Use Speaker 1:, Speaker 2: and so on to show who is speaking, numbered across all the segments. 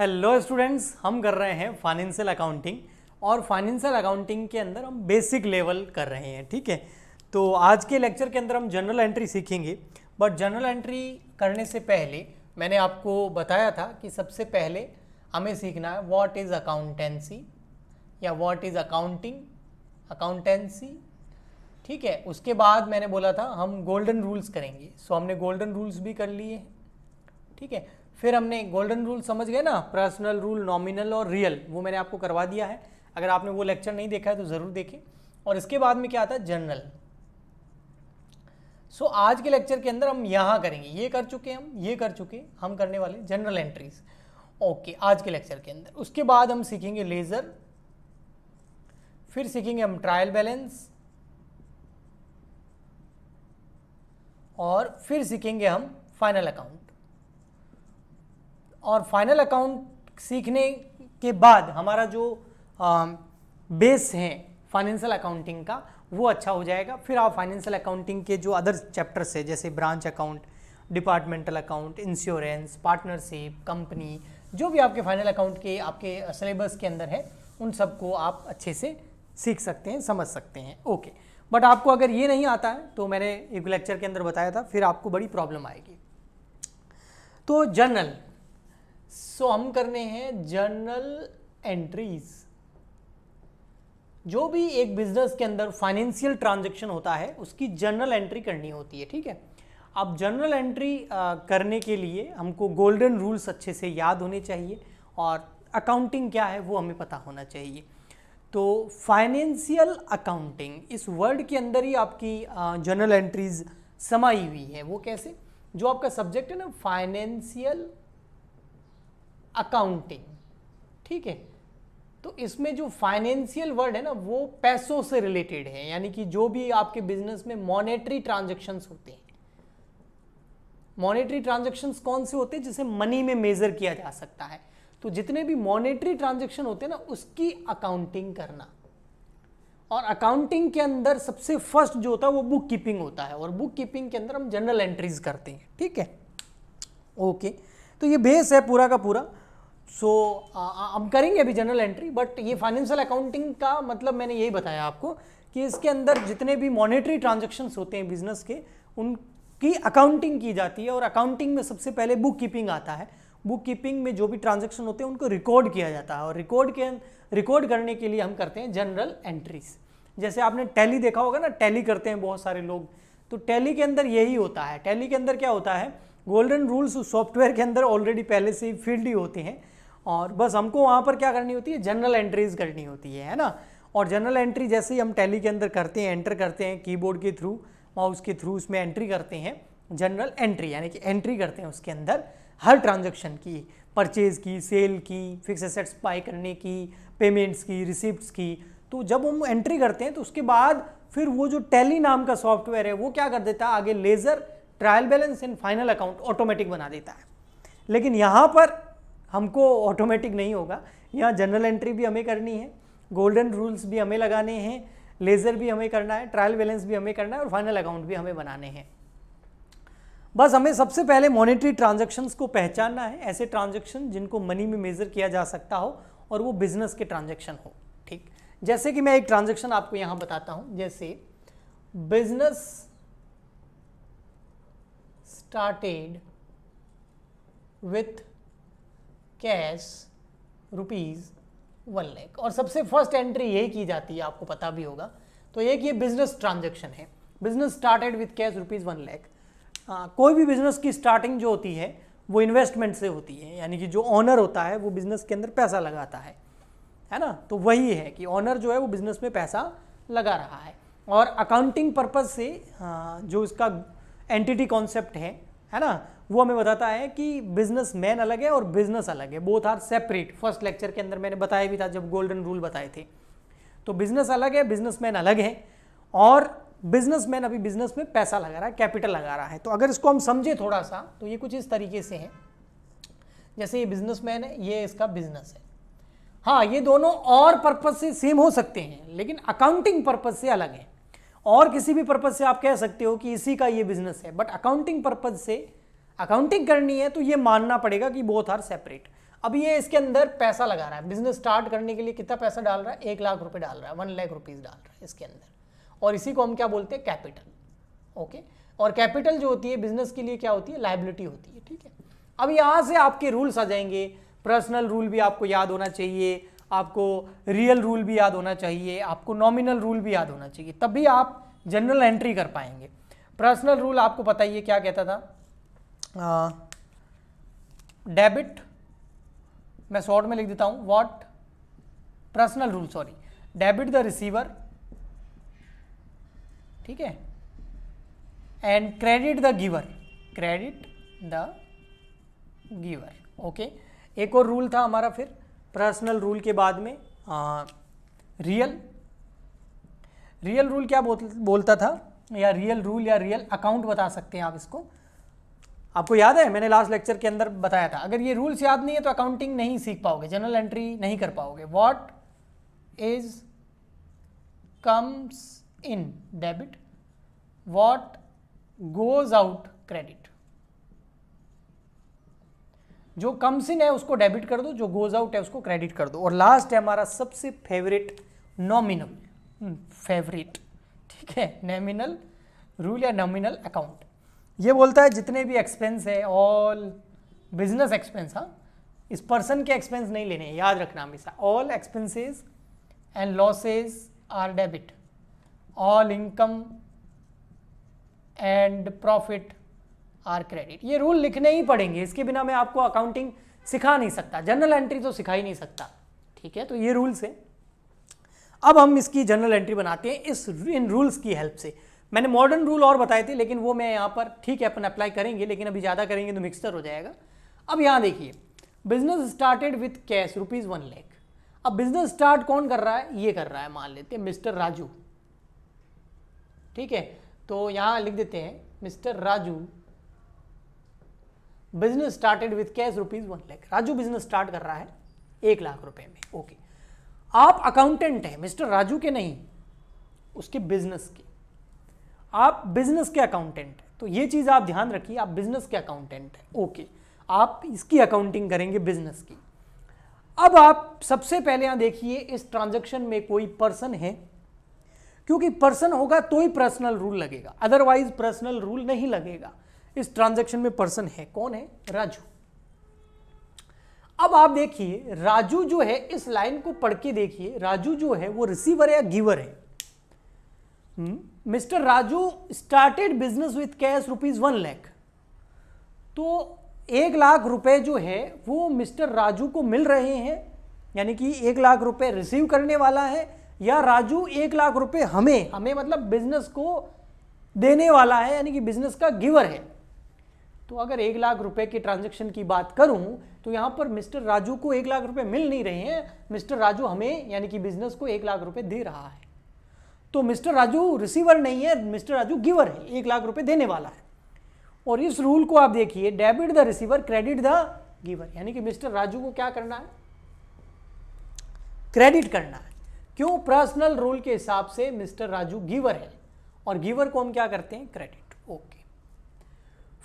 Speaker 1: hello students हम कर रहे हैं फाइनेंशियल अकाउंटिंग और फाइनेंशियल अकाउंटिंग के अंदर हम बेसिक लेवल कर रहे हैं ठीक है तो आज के लेक्चर के अंदर हम जनरल एंट्री सीखेंगे बट जनरल एंट्री करने से पहले मैंने आपको बताया था कि सबसे पहले हमें सीखना है व्हाट इज़ अकाउंटेंसी या व्हाट इज़ अकाउंटिंग अकाउंटेंसी ठीक है उसके बाद मैंने बोला था हम गोल्डन रूल्स करेंगे सो हमने गोल्डन रूल्स भी कर लिए ठीक है फिर हमने गोल्डन रूल समझ गए ना पर्सनल रूल नॉमिनल और रियल वो मैंने आपको करवा दिया है अगर आपने वो लेक्चर नहीं देखा है तो ज़रूर देखें और इसके बाद में क्या आता है जनरल सो so, आज के लेक्चर के अंदर हम यहाँ करेंगे ये कर चुके हम ये कर चुके हम करने वाले जनरल एंट्रीज ओके आज के लेक्चर के अंदर उसके बाद हम सीखेंगे लेज़र फिर सीखेंगे हम ट्रायल बैलेंस और फिर सीखेंगे हम फाइनल अकाउंट और फाइनल अकाउंट सीखने के बाद हमारा जो आ, बेस है फाइनेंशियल अकाउंटिंग का वो अच्छा हो जाएगा फिर आप फाइनेंशियल अकाउंटिंग के जो अदर चैप्टर्स है जैसे branch account departmental account insurance partnership company जो भी आपके फाइनल अकाउंट के आपके सिलेबस के अंदर है उन सबको आप अच्छे से सीख सकते हैं समझ सकते हैं ओके बट आपको अगर ये नहीं आता है तो मैंने एक लेक्चर के अंदर बताया था फिर आपको बड़ी प्रॉब्लम आएगी तो जनरल सो हम करने हैं जर्नल एंट्रीज जो भी एक बिजनेस के अंदर फाइनेंशियल ट्रांजैक्शन होता है उसकी जर्नल एंट्री करनी होती है ठीक है अब जर्नल एंट्री करने के लिए हमको गोल्डन रूल्स अच्छे से याद होने चाहिए और अकाउंटिंग क्या है वो हमें पता होना चाहिए तो फाइनेंशियल अकाउंटिंग इस वर्ड के अंदर ही आपकी जर्नल एंट्रीज समाई हुई है वो कैसे जो आपका सब्जेक्ट है ना फाइनेंशियल अकाउंटिंग ठीक है तो इसमें जो फाइनेंशियल वर्ड है ना वो पैसों से रिलेटेड है यानी कि जो भी आपके बिजनेस में मॉनेटरी ट्रांजेक्शन्स होते हैं मॉनेटरी ट्रांजेक्शन्स कौन से होते हैं जिसे मनी में मेजर किया जा सकता है तो जितने भी मॉनेटरी ट्रांजेक्शन होते हैं ना उसकी अकाउंटिंग करना और अकाउंटिंग के अंदर सबसे फर्स्ट जो होता है वो बुक कीपिंग होता है और बुक कीपिंग के अंदर हम जनरल एंट्रीज करते हैं ठीक है ओके तो ये बेस है पूरा का पूरा सो so, हम करेंगे अभी जनरल एंट्री बट ये फाइनेंशियल अकाउंटिंग का मतलब मैंने यही बताया आपको कि इसके अंदर जितने भी मॉनेटरी ट्रांजेक्शन्स होते हैं बिजनेस के उनकी अकाउंटिंग की जाती है और अकाउंटिंग में सबसे पहले बुक कीपिंग आता है बुक कीपिंग में जो भी ट्रांजेक्शन होते हैं उनको रिकॉर्ड किया जाता है और रिकॉर्ड के रिकॉर्ड करने के लिए हम करते हैं जनरल एंट्रीज जैसे आपने टैली देखा होगा ना टैली करते हैं बहुत सारे लोग तो टैली के अंदर यही होता है टैली के अंदर क्या होता है गोल्डन रूल्स सॉफ्टवेयर के अंदर ऑलरेडी पहले से ही फील्ड ही होते हैं और बस हमको वहाँ पर क्या करनी होती है जनरल एंट्रीज करनी होती है है ना और जनरल एंट्री जैसे ही हम टैली के अंदर करते हैं एंटर करते हैं कीबोर्ड के थ्रू माउस के थ्रू उसमें एंट्री करते हैं जनरल एंट्री यानी कि एंट्री करते हैं उसके अंदर हर ट्रांजेक्शन की परचेज़ की सेल की फिक्स एसेट्स बाई करने की पेमेंट्स की रिसिप्ट की तो जब हम एंट्री करते हैं तो उसके बाद फिर वो जो टैली नाम का सॉफ्टवेयर है वो क्या कर देता है आगे ledger trial balance and final account automatic बना देता है लेकिन यहाँ पर हमको ऑटोमेटिक नहीं होगा यहाँ जनरल एंट्री भी हमें करनी है गोल्डन रूल्स भी हमें लगाने हैं लेज़र भी हमें करना है ट्रायल बैलेंस भी हमें करना है और फाइनल अकाउंट भी हमें बनाने हैं बस हमें सबसे पहले मॉनेटरी ट्रांजेक्शन्स को पहचानना है ऐसे ट्रांजेक्शन जिनको मनी में मेज़र किया जा सकता हो और वो बिजनेस के ट्रांजेक्शन हो ठीक जैसे कि मैं एक ट्रांजेक्शन आपको यहाँ बताता हूँ जैसे business started with cash rupees one lakh और सबसे फर्स्ट एंट्री यही की जाती है आपको पता भी होगा तो एक ये बिजनेस ट्रांजेक्शन है business started with cash rupees one lakh कोई भी बिजनेस की स्टार्टिंग जो होती है वो इन्वेस्टमेंट से होती है यानी कि जो ऑनर होता है वो बिजनेस के अंदर पैसा लगाता है है ना तो वही है कि ऑनर जो है वो बिजनेस में पैसा लगा रहा है और अकाउंटिंग पर्पज से हाँ, जो इसका एंटिटी कॉन्सेप्ट है है ना वो हमें बताता है कि बिजनेस मैन अलग है और बिजनेस अलग है both are separate first lecture के अंदर मैंने बताया भी था जब गोल्डन रूल बताए थे तो बिजनेस अलग है बिजनेस मैन अलग है और बिजनेस मैन अभी बिजनेस में पैसा लगा रहा है कैपिटल लगा रहा है तो अगर इसको हम समझे थोड़ा सा तो ये कुछ इस तरीके से है जैसे ये बिजनेसमैन है ये इसका बिजनेस है हाँ ये दोनों और पर्पज से सेम हो सकते हैं लेकिन अकाउंटिंग पर्पज से अलग है और किसी भी पर्पज से आप कह सकते हो कि इसी का ये बिजनेस है बट अकाउंटिंग पर्पज से अकाउंटिंग करनी है तो ये मानना पड़ेगा कि बोथ आर सेपरेट अब ये इसके अंदर पैसा लगा रहा है बिजनेस स्टार्ट करने के लिए कितना पैसा डाल रहा है एक लाख रुपए डाल रहा है वन लाख रुपीज़ डाल रहा है इसके अंदर और इसी को हम क्या बोलते हैं कैपिटल ओके और कैपिटल जो होती है बिजनेस के लिए क्या होती है लाइबिलिटी होती है ठीक है अब यहाँ से आपके रूल्स आ जाएंगे पर्सनल रूल भी आपको याद होना चाहिए आपको रियल रूल भी याद होना चाहिए आपको नॉमिनल रूल भी याद होना चाहिए तब भी आप जनरल एंट्री कर पाएंगे पर्सनल रूल आपको पता ही है क्या कहता था डेबिट मैं शॉर्ट में लिख देता हूँ what personal rule sorry debit the receiver ठीक है and credit the giver credit the giver okay एक और रूल था हमारा फिर पर्सनल रूल के बाद में रियल रियल रूल क्या बोल, बोलता था या रियल रूल या रियल अकाउंट बता सकते हैं आप इसको आपको याद है मैंने लास्ट लेक्चर के अंदर बताया था अगर ये रूल्स याद नहीं है तो अकाउंटिंग नहीं सीख पाओगे जनरल एंट्री नहीं कर पाओगे what is comes in debit what goes out credit जो कम्स इन है उसको डेबिट कर दो जो गोज आउट है उसको क्रेडिट कर दो और लास्ट है हमारा सबसे फेवरेट नॉमिनल फेवरेट ठीक है नॉमिनल रूल या नॉमिनल अकाउंट ये बोलता है जितने भी एक्सपेंस है ऑल बिजनेस एक्सपेंस हाँ इस पर्सन के एक्सपेंस नहीं लेने हैं याद रखना हमेशा all expenses and losses are debit all income and profit are credit ये रूल लिखने ही पड़ेंगे इसके बिना मैं आपको अकाउंटिंग सिखा नहीं सकता जनरल एंट्री तो सिखा ही नहीं सकता ठीक है तो ये रूल्स है अब हम इसकी जनरल एंट्री बनाते हैं इस इन रूल्स की हेल्प से मैंने मॉडर्न रूल और बताए थे लेकिन वो मैं यहाँ पर ठीक है अपन अप्लाई करेंगे लेकिन अभी ज़्यादा करेंगे तो मिक्सचर हो जाएगा अब यहाँ देखिए business started with cash rupees one lakh अब बिजनेस स्टार्ट कौन कर रहा है ये कर रहा है मान लेते हैं मिस्टर राजू ठीक है तो यहाँ लिख देते हैं mister Raju business started with cash rupees one lakh Raju business start कर रहा है एक लाख रुपये में ओके आप अकाउंटेंट हैं मिस्टर राजू के नहीं उसके बिजनेस के आप बिजनेस के अकाउंटेंट हैं तो ये चीज़ आप ध्यान रखिए आप बिजनेस के अकाउंटेंट हैं ओके आप इसकी अकाउंटिंग करेंगे बिजनेस की अब आप सबसे पहले यहां देखिए इस ट्रांजेक्शन में कोई पर्सन है क्योंकि पर्सन होगा तो ही पर्सनल रूल लगेगा अदरवाइज पर्सनल रूल नहीं लगेगा इस ट्रांजेक्शन में पर्सन है कौन है राजू अब आप देखिए राजू जो है इस लाइन को पढ़ के देखिए राजू जो है वो रिसीवर है या गिवर है mister Raju started business with cash rupees one lakh तो एक लाख रुपए जो है वो मिस्टर राजू को मिल रहे हैं यानी कि एक लाख रुपए रिसीव करने वाला है या राजू एक लाख रुपए हमें हमें मतलब बिजनेस को देने वाला है यानी कि बिजनेस का गिवर है तो अगर एक लाख रुपए की ट्रांजैक्शन की बात करूं तो यहाँ पर मिस्टर राजू को एक लाख रुपए मिल नहीं रहे हैं मिस्टर राजू हमें यानी कि बिजनेस को एक लाख रुपए दे रहा है तो मिस्टर राजू रिसीवर नहीं है मिस्टर राजू गिवर है एक लाख रुपए देने वाला है और इस रूल को आप देखिए debit the receiver credit the giver यानी कि मिस्टर राजू को क्या करना है क्रेडिट करना है क्यों पर्सनल रूल के हिसाब से मिस्टर राजू गिवर है और गिवर को हम क्या करते हैं क्रेडिट ओके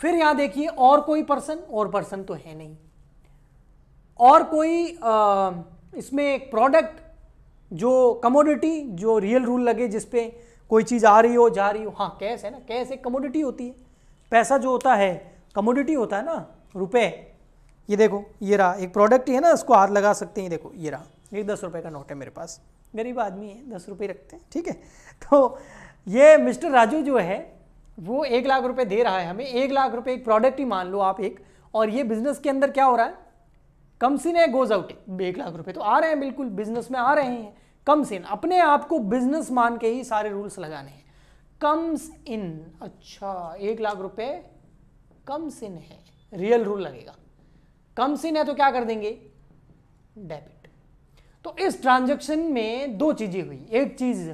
Speaker 1: फिर यहां देखिए और कोई पर्सन और पर्सन तो है नहीं और कोई आ, इसमें प्रोडक्ट जो कमोडिटी जो रियल रूल लगे जिस पे कोई चीज़ आ रही हो जा रही हो हाँ कैश है ना कैश एक कमोडिटी होती है पैसा जो होता है कमोडिटी होता है ना रुपए ये देखो ये रहा एक प्रोडक्ट ही है ना इसको हाथ लगा सकते हैं ये देखो ये रहा एक दस रुपये का नोट है मेरे पास गरीब आदमी है दस रुपये रखते हैं ठीक है तो ये मिस्टर राजू जो है वो एक लाख रुपये दे रहा है हमें एक लाख रुपये एक प्रोडक्ट ही मान लो आप एक और ये बिजनेस के अंदर क्या हो रहा है कम सीन है गोज आउट एक लाख रुपए तो आ रहे हैं बिल्कुल बिजनेस में आ रहे हैं कम सीन अपने आप को बिजनेस मान के ही सारे रूल्स लगाने हैं कम्स इन अच्छा एक लाख रुपए कम्स इन है रियल रूल लगेगा कम्स इन है तो क्या कर देंगे डेबिट तो इस ट्रांजैक्शन में दो चीजें हुई एक चीज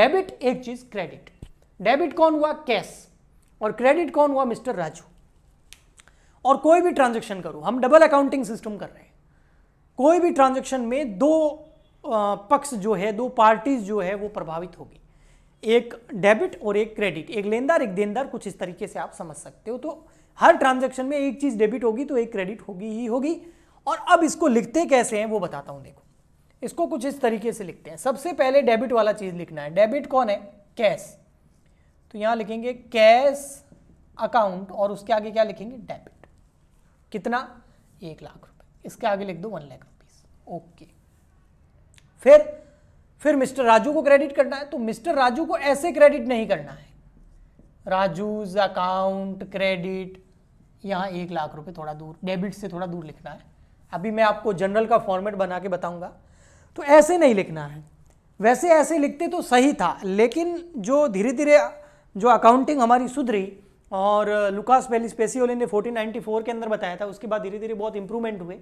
Speaker 1: डेबिट एक चीज क्रेडिट डेबिट कौन हुआ कैश और क्रेडिट कौन हुआ मिस्टर राजू और कोई भी ट्रांजेक्शन करूँ हम डबल अकाउंटिंग सिस्टम कर रहे हैं कोई भी ट्रांजेक्शन में दो पक्ष जो है दो पार्टीज जो है वो प्रभावित होगी एक डेबिट और एक क्रेडिट एक लेनदार एक देनदार कुछ इस तरीके से आप समझ सकते हो तो हर ट्रांजेक्शन में एक चीज़ डेबिट होगी तो एक क्रेडिट होगी ही होगी और अब इसको लिखते कैसे हैं वो बताता हूँ देखो इसको कुछ इस तरीके से लिखते हैं सबसे पहले डेबिट वाला चीज़ लिखना है डेबिट कौन है कैश तो यहाँ लिखेंगे कैश अकाउंट और उसके आगे क्या लिखेंगे डेबिट कितना एक लाख रुपए इसके आगे लिख दो वन लाख रुपीस ओके फिर फिर मिस्टर राजू को क्रेडिट करना है तो मिस्टर राजू को ऐसे क्रेडिट नहीं करना है राजूज अकाउंट क्रेडिट यहाँ एक लाख रुपए थोड़ा दूर डेबिट से थोड़ा दूर लिखना है अभी मैं आपको जनरल का फॉर्मेट बना के बताऊंगा तो ऐसे नहीं लिखना है वैसे ऐसे लिखते तो सही था लेकिन जो धीरे धीरे जो अकाउंटिंग हमारी सुधरी और लुकास पेली स्पेसियोले ने 1494 के अंदर बताया था उसके बाद धीरे धीरे बहुत इंप्रूवमेंट हुए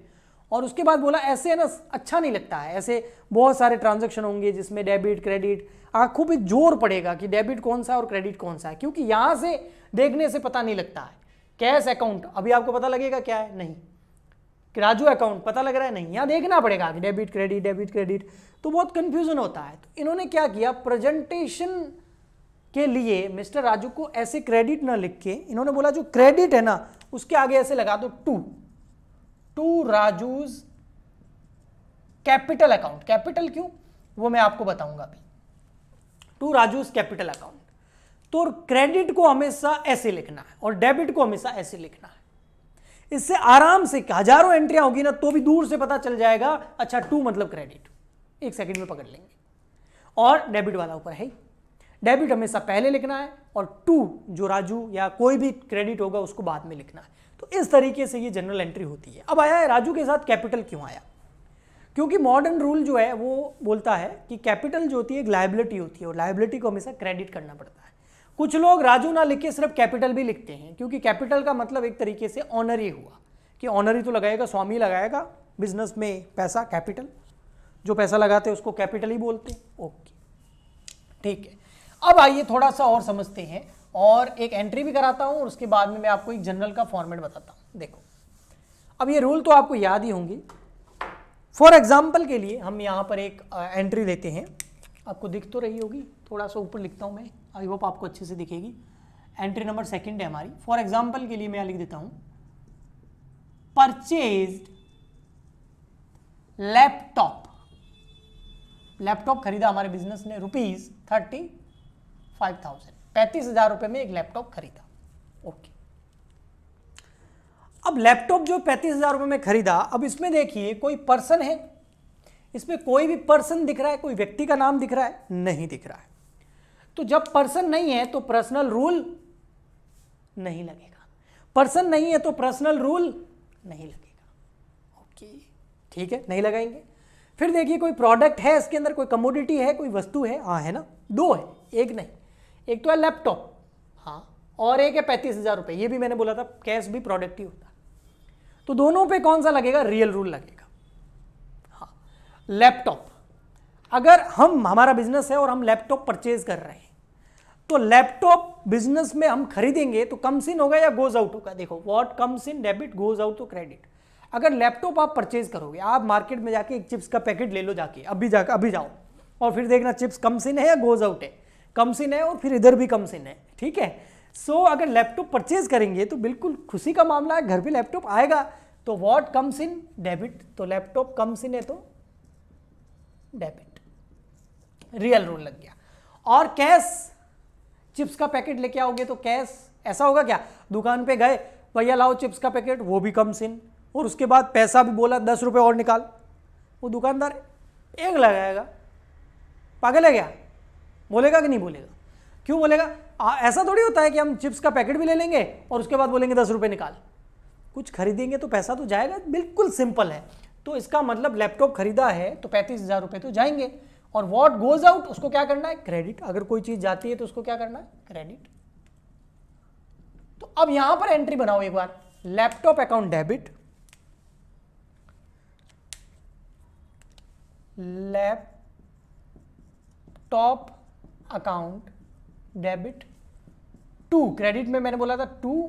Speaker 1: और उसके बाद बोला ऐसे है ना अच्छा नहीं लगता है ऐसे बहुत सारे ट्रांजेक्शन होंगे जिसमें डेबिट क्रेडिट आंखों पे जोर पड़ेगा कि डेबिट कौन सा है और क्रेडिट कौन सा है क्योंकि यहाँ से देखने से पता नहीं लगता है कैश अकाउंट अभी आपको पता लगेगा क्या है नहीं राजू अकाउंट पता लग रहा है नहीं यहाँ देखना पड़ेगा कि डेबिट क्रेडिट डेबिट क्रेडिट तो बहुत कन्फ्यूजन होता है तो इन्होंने क्या किया प्रेजेंटेशन के लिए मिस्टर राजू को ऐसे क्रेडिट ना लिख के इन्होंने बोला जो क्रेडिट है ना उसके आगे ऐसे लगा दो to to Raju's capital account capital क्यों वो मैं आपको बताऊंगा अभी टू राजूज कैपिटल अकाउंट तो क्रेडिट को हमेशा ऐसे लिखना है और डेबिट को हमेशा ऐसे लिखना है इससे आराम से हजारों एंट्रियां होगी ना तो भी दूर से पता चल जाएगा अच्छा टू मतलब क्रेडिट एक सेकंड में पकड़ लेंगे और डेबिट वाला ऊपर है डेबिट हमेशा पहले लिखना है और टू जो राजू या कोई भी क्रेडिट होगा उसको बाद में लिखना है तो इस तरीके से ये जनरल एंट्री होती है अब आया है राजू के साथ कैपिटल क्यों आया क्योंकि मॉडर्न रूल जो है वो बोलता है कि कैपिटल जो होती है एक लाइबिलिटी होती है और लाइबिलिटी को हमेशा क्रेडिट करना पड़ता है कुछ लोग राजू ना लिख के सिर्फ कैपिटल भी लिखते हैं क्योंकि कैपिटल का मतलब एक तरीके से ऑनरी हुआ कि ऑनरी तो लगाएगा स्वामी लगाएगा बिजनेस में पैसा कैपिटल जो पैसा लगाते हैं उसको कैपिटल ही बोलते हैं ओके ठीक है अब आइए थोड़ा सा और समझते हैं और एक एंट्री भी कराता हूँ और उसके बाद में मैं आपको एक जनरल का फॉर्मेट बताता हूँ देखो अब ये रूल तो आपको याद ही होंगे फॉर एग्जाम्पल के लिए हम यहाँ पर एक एंट्री लेते हैं आपको दिख तो रही होगी थोड़ा सा ऊपर लिखता हूँ मैं आई होप आपको अच्छे से दिखेगी एंट्री नंबर सेकेंड है हमारी फॉर एग्जाम्पल के लिए मैं लिख देता हूँ परचेज लैपटॉप लैपटॉप खरीदा हमारे बिजनेस ने रुपीज थर्टी फाइव थाउजेंड रुपए हजार में एक लैपटॉप खरीदा ओके अब लैपटॉप जो पैंतीस हजार रुपये में खरीदा अब इसमें देखिए कोई पर्सन है इसमें कोई भी पर्सन दिख रहा है कोई व्यक्ति का नाम दिख रहा है नहीं दिख रहा है तो जब पर्सन नहीं है तो पर्सनल रूल नहीं लगेगा पर्सन नहीं है तो पर्सनल रूल नहीं लगेगा ओके ठीक है नहीं लगाएंगे फिर देखिए कोई प्रोडक्ट है इसके अंदर कोई कमोडिटी है कोई वस्तु है हाँ है ना दो है एक नहीं एक तो है लैपटॉप हाँ और एक है पैंतीस हज़ार रुपये ये भी मैंने बोला था कैश भी प्रोडक्टिव होता तो दोनों पे कौन सा लगेगा रियल रूल लगेगा हाँ लैपटॉप अगर हम हमारा बिजनेस है और हम लैपटॉप परचेज कर रहे हैं तो लैपटॉप बिजनेस में हम खरीदेंगे तो कम सिन होगा या गोज आउट होगा देखो what comes in debit goes out to credit अगर लैपटॉप आप परचेज करोगे आप मार्केट में जाके एक चिप्स का पैकेट ले लो जाके अभी जाकर अभी जाओ और फिर देखना चिप्स कम सिन है या गोज आउट है कम सिन है और फिर इधर भी कम सिन है ठीक है सो so, अगर लैपटॉप परचेज करेंगे तो बिल्कुल खुशी का मामला है घर पे लैपटॉप आएगा तो वॉट कम इन डेबिट तो लैपटॉप कम सिन है तो डेबिट रियल रूल लग गया और कैश चिप्स का पैकेट लेके आओगे तो कैश ऐसा होगा क्या दुकान पे गए भैया लाओ चिप्स का पैकेट वो भी कम सिन और उसके बाद पैसा भी बोला दस रुपये और निकाल वो दुकानदार एक लगाएगा पागल है क्या बोलेगा कि नहीं बोलेगा क्यों बोलेगा आ, ऐसा थोड़ी होता है कि हम चिप्स का पैकेट भी ले लेंगे और उसके बाद बोलेंगे दस रुपये निकाल कुछ खरीदेंगे तो पैसा तो जाएगा बिल्कुल सिंपल है तो इसका मतलब लैपटॉप खरीदा है तो पैंतीस हज़ार रुपये तो जाएंगे और वॉट गोज आउट उसको क्या करना है क्रेडिट अगर कोई चीज़ जाती है तो उसको क्या करना है क्रेडिट तो अब यहां पर एंट्री बनाओ एक बार laptop account debit laptop account debit to credit में मैंने बोला था टू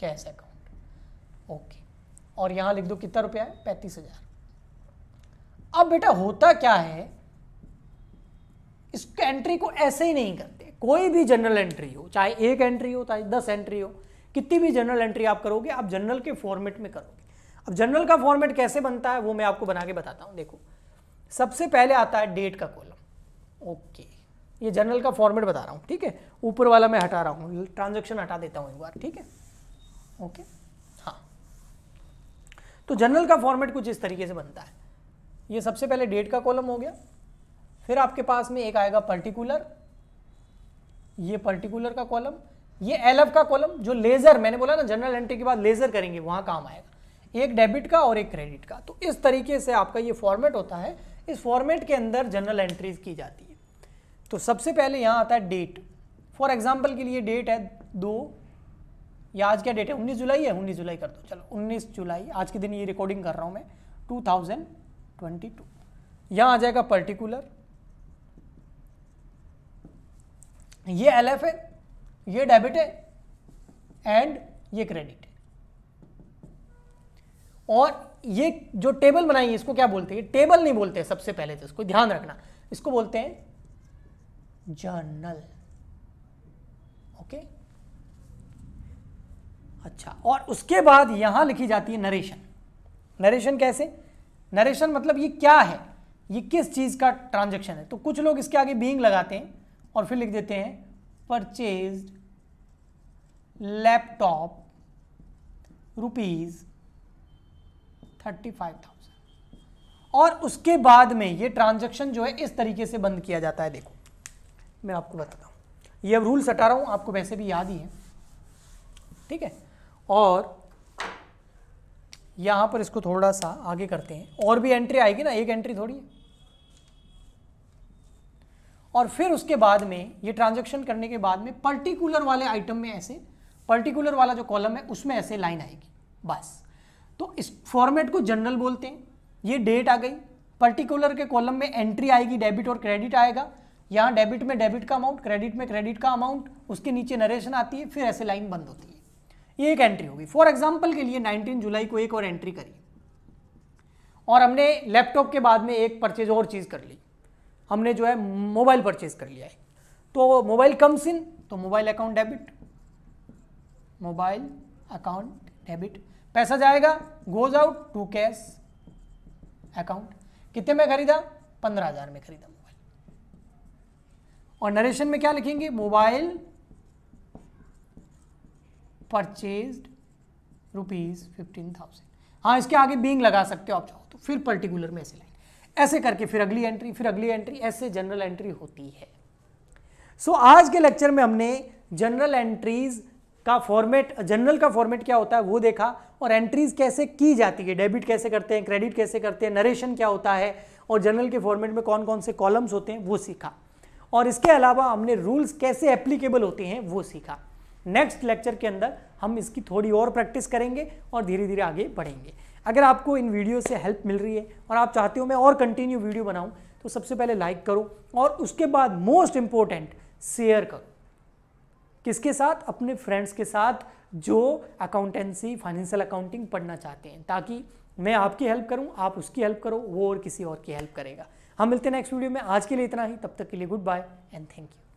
Speaker 1: कैश अकाउंट ओके और यहां लिख दो कितना रुपया है पैंतीस हजार अब बेटा होता क्या है इस एंट्री को ऐसे ही नहीं करते कोई भी जनरल एंट्री हो चाहे एक एंट्री हो चाहे दस एंट्री हो कितनी भी जनरल एंट्री आप करोगे आप जनरल के फॉर्मेट में करोगे अब जनरल का फॉर्मेट कैसे बनता है वो मैं आपको बना के बताता हूं देखो सबसे पहले आता है डेट का कॉलम ओके ये जनरल का फॉर्मेट बता रहा हूँ ठीक है ऊपर वाला मैं हटा रहा हूँ ट्रांजेक्शन हटा देता हूँ एक बार ठीक है ओके हाँ तो जनरल का फॉर्मेट कुछ इस तरीके से बनता है ये सबसे पहले डेट का कॉलम हो गया फिर आपके पास में एक आएगा पर्टिकुलर ये पर्टिकुलर का कॉलम ये एल का कॉलम जो लेज़र मैंने बोला ना जनरल एंट्री के बाद लेज़र करेंगे वहाँ काम आएगा एक डेबिट का और एक क्रेडिट का तो इस तरीके से आपका ये फॉर्मेट होता है इस फॉर्मेट के अंदर जनरल एंट्रीज की जाती है तो सबसे पहले यहाँ आता है डेट फॉर एग्जाम्पल के लिए डेट है दो या आज क्या डेट है उन्नीस जुलाई है उन्नीस जुलाई कर दो चलो उन्नीस जुलाई आज के दिन ये रिकॉर्डिंग कर रहा हूँ मैं टू थाउजेंड ट्वेंटी टू यहाँ आ जाएगा पर्टिकुलर ये एल एफ है ये डेबिट है एंड ये क्रेडिट है और ये जो टेबल बनाई है इसको क्या बोलते हैं टेबल नहीं बोलते सबसे पहले तो इसको ध्यान रखना इसको बोलते हैं जर्नल ओके अच्छा और उसके बाद यहां लिखी जाती है नरेशन नरेशन कैसे नरेशन मतलब ये क्या है ये किस चीज का ट्रांजेक्शन है तो कुछ लोग इसके आगे बींग लगाते हैं और फिर लिख देते हैं purchase laptop rupees thirty five thousand और उसके बाद में ये ट्रांजेक्शन जो है इस तरीके से बंद किया जाता है देखो मैं आपको बताता हूँ ये अब रूल्स हटा रहा हूँ आपको वैसे भी याद ही है ठीक है और यहाँ पर इसको थोड़ा सा आगे करते हैं और भी एंट्री आएगी ना एक एंट्री थोड़ी है और फिर उसके बाद में ये ट्रांजेक्शन करने के बाद में पर्टिकुलर वाले आइटम में ऐसे पर्टिकुलर वाला जो कॉलम है उसमें ऐसे लाइन आएगी बस तो इस फॉर्मेट को जनरल बोलते हैं ये डेट आ गई पर्टिकुलर के कॉलम में एंट्री आएगी डेबिट और क्रेडिट आएगा यहाँ डेबिट में डेबिट का अमाउंट क्रेडिट में क्रेडिट का अमाउंट उसके नीचे नरेशन आती है फिर ऐसे लाइन बंद होती है ये एक एंट्री होगी फॉर एग्जाम्पल के लिए नाइनटीन जुलाई को एक और एंट्री करी और हमने लैपटॉप के बाद में एक परचेज और चीज़ कर ली हमने जो है मोबाइल परचेज कर लिया है तो मोबाइल कम्स इन तो mobile account debit mobile account debit पैसा जाएगा goes out to cash account कितने में खरीदा पंद्रह हज़ार में खरीदा और नरेशन में क्या लिखेंगे mobile purchase rupees fifteen thousand हाँ इसके आगे बींग लगा सकते हो आप चाहो तो फिर पर्टिकुलर में ऐसे लाइन ऐसे करके फिर अगली एंट्री फिर अगली एंट्री ऐसे जनरल एंट्री होती है सो so, आज के लेक्चर में हमने जनरल एंट्रीज का फॉर्मेट जनरल का फॉर्मेट क्या होता है वो देखा और एंट्रीज कैसे की जाती है डेबिट कैसे करते हैं क्रेडिट कैसे करते हैं नरेशन क्या होता है और जनरल के फॉर्मेट में कौन कौन से कॉलम्स होते हैं वो सीखा और इसके अलावा हमने रूल्स कैसे एप्लीकेबल होते हैं वो सीखा नेक्स्ट लेक्चर के अंदर हम इसकी थोड़ी और प्रैक्टिस करेंगे और धीरे धीरे आगे बढ़ेंगे अगर आपको इन वीडियो से हेल्प मिल रही है और आप चाहते हो मैं और कंटिन्यू वीडियो बनाऊँ तो सबसे पहले लाइक करो और उसके बाद मोस्ट इम्पोर्टेंट शेयर करो किसके साथ अपने फ्रेंड्स के साथ जो अकाउंटेंसी फाइनेंशियल अकाउंटिंग पढ़ना चाहते हैं ताकि मैं आपकी हेल्प करूं आप उसकी हेल्प करो वो और किसी और की हेल्प करेगा हम हाँ, मिलते हैं नेक्स्ट वीडियो में आज के लिए इतना ही तब तक के लिए good bye and thank you